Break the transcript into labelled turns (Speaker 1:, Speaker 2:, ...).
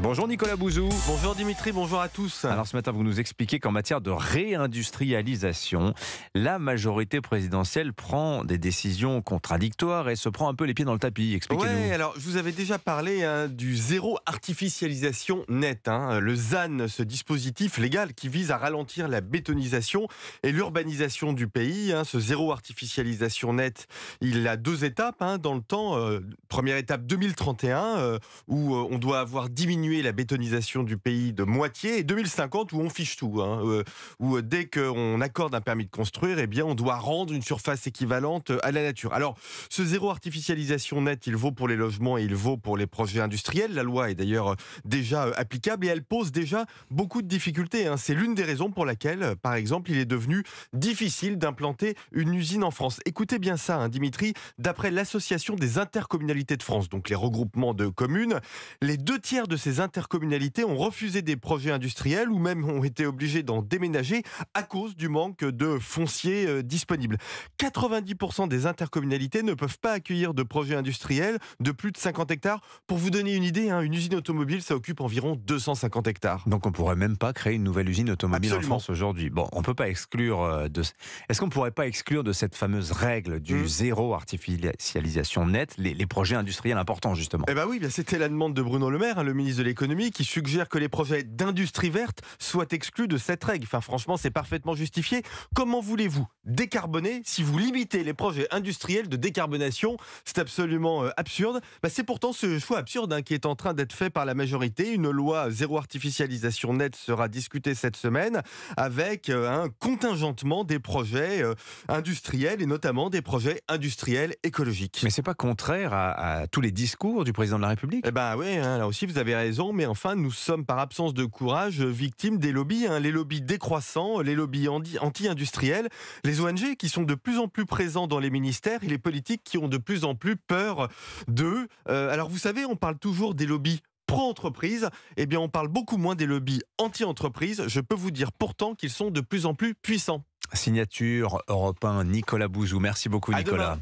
Speaker 1: Bonjour Nicolas Bouzou. Bonjour Dimitri, bonjour à tous. Alors ce matin, vous nous expliquez qu'en matière de réindustrialisation, la majorité présidentielle prend des décisions contradictoires et se prend un peu les pieds dans le tapis. Expliquez-nous.
Speaker 2: Oui, alors je vous avais déjà parlé hein, du zéro artificialisation net, hein. le ZAN, ce dispositif légal qui vise à ralentir la bétonisation et l'urbanisation du pays. Hein. ce zéro artificialisation net, il a deux étapes dans le temps. Euh, première étape 2031, euh, où euh, on doit avoir diminué la bétonisation du pays de moitié et 2050 où on fiche tout, hein, euh, où euh, dès qu'on accorde un permis de construire, et eh bien on doit rendre une surface équivalente euh, à la nature. Alors ce zéro artificialisation net, il vaut pour les logements et il vaut pour les projets industriels. La loi est d'ailleurs déjà applicable et elle pose déjà beaucoup de difficultés. Hein. C'est l'une des raisons pour laquelle, par exemple, il est devenu difficile d'implanter une usine en France. Écoutez bien ça, hein, Dimitri. D'après l'association des intercommunalités de France, donc les regroupements de communes, les deux tiers de ces intercommunalités ont refusé des projets industriels ou même ont été obligés d'en déménager à cause du manque de foncier euh, disponible. 90% des intercommunalités ne peuvent pas accueillir de projets industriels de plus de 50 hectares. Pour vous donner une idée, hein, une usine automobile, ça occupe environ 250 hectares. Donc on pourrait
Speaker 1: même pas créer une nouvelle usine automobile en France aujourd'hui. Bon, on peut pas exclure euh, de... Est-ce qu'on pourrait pas exclure de cette fameuse règle du mm. zéro artificialisation nette les, projets industriels importants justement
Speaker 2: Eh ben bien oui, c'était la demande de Bruno Le Maire, hein, le ministre de Économie qui suggère que les projets d'industrie verte soient exclus de cette règle. Enfin, franchement, c'est parfaitement justifié. Comment voulez-vous décarboner si vous limitez les projets industriels de décarbonation C'est absolument euh, absurde. Bah, c'est pourtant ce choix absurde hein, qui est en train d'être fait par la majorité. Une loi zéro artificialisation nette sera discutée cette semaine avec euh, un contingentement des projets euh, industriels et notamment des projets industriels écologiques. Mais c'est pas contraire à, tous les discours du président de la République Eh bah, oui, hein, là aussi vous avez raison mais enfin, nous sommes par absence de courage victimes des lobbies, hein. les lobbies décroissants, les lobbies anti-industriels, les ONG qui sont de plus en plus présents dans les ministères et les politiques qui ont de plus en plus peur d'eux. Euh, alors vous savez, on parle toujours des lobbies pro-entreprise, eh bien on parle beaucoup moins des lobbies anti-entreprise. Je peux vous dire pourtant qu'ils sont de plus en plus puissants.
Speaker 1: Signature Europe Nicolas Bouzou. Merci beaucoup, Nicolas.